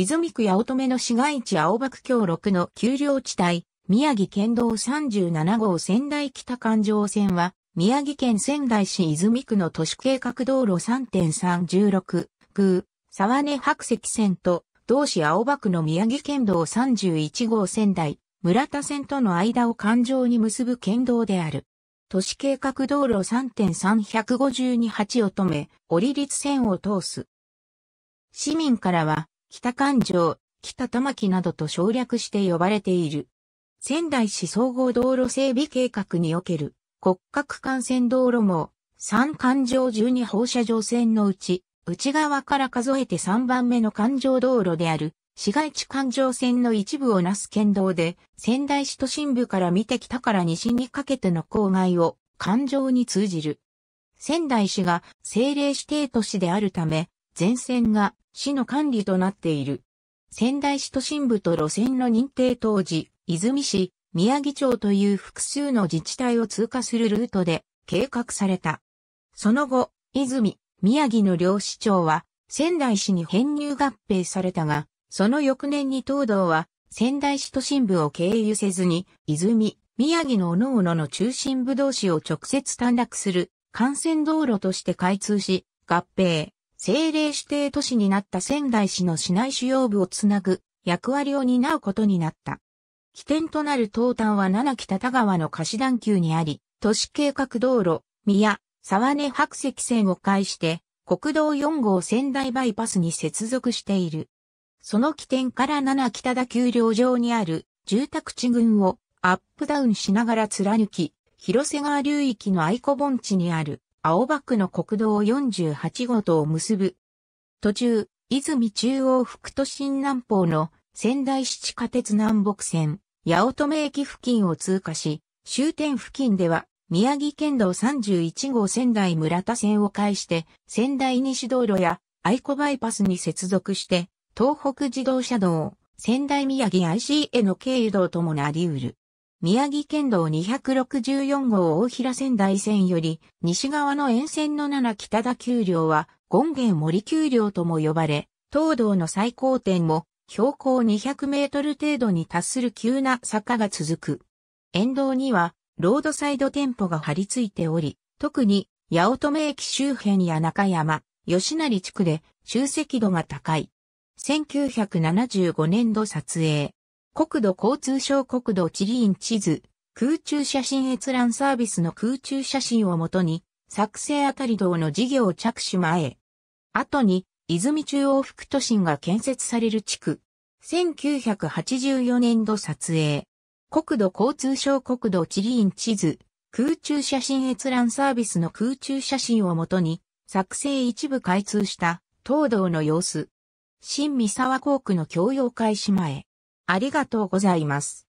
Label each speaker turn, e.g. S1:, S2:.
S1: 泉区八乙女の市街地青葉区京六の丘陵地帯、宮城県道37号仙台北環状線は、宮城県仙台市泉区の都市計画道路3.316、宮、沢根白石線と、同市青葉区の宮城県道31号仙台、村田線との間を環状に結ぶ県道である。都市計画道路3 3 5 2八乙女、折立線を通す。市民からは、北環状、北玉木などと省略して呼ばれている。仙台市総合道路整備計画における骨格幹線道路網、三環状12放射状線のうち、内側から数えて3番目の環状道路である、市街地環状線の一部をなす県道で、仙台市都心部から見て北から西にかけての郊外を環状に通じる。仙台市が政令指定都市であるため、全線が市の管理となっている。仙台市都心部と路線の認定当時、泉市、宮城町という複数の自治体を通過するルートで計画された。その後、泉、宮城の両市長は仙台市に編入合併されたが、その翌年に東道は仙台市都心部を経由せずに、泉、宮城の各々の中心部同士を直接短絡する幹線道路として開通し、合併。政令指定都市になった仙台市の市内主要部をつなぐ役割を担うことになった。起点となる東端は七北田川の貸し段丘にあり、都市計画道路、宮、沢根白石線を介して、国道4号仙台バイパスに接続している。その起点から七北田丘陵上にある住宅地群をアップダウンしながら貫き、広瀬川流域の愛子盆地にある青葉区の国道48号とを結ぶ。途中、泉中央副都心南方の仙台市地下鉄南北線、八乙女駅付近を通過し、終点付近では宮城県道31号仙台村田線を介して仙台西道路や愛子バイパスに接続して東北自動車道、仙台宮城 IC への経由道ともなり得る。宮城県道264号大平仙台線より、西側の沿線の七北田丘陵は、権現森丘陵とも呼ばれ、東道の最高点も、標高200メートル程度に達する急な坂が続く。沿道には、ロードサイド店舗が張り付いており、特に、八乙女駅周辺や中山、吉成地区で、集積度が高い。1975年度撮影。国土交通省国土地理院地図、空中写真閲覧サービスの空中写真をもとに、作成あたり道の事業着手前。後に、泉中央副都心が建設される地区。1984年度撮影。国土交通省国土地理院地図、空中写真閲覧サービスの空中写真をもとに、作成一部開通した、東道の様子。新三沢校区の教養開始前。ありがとうございます。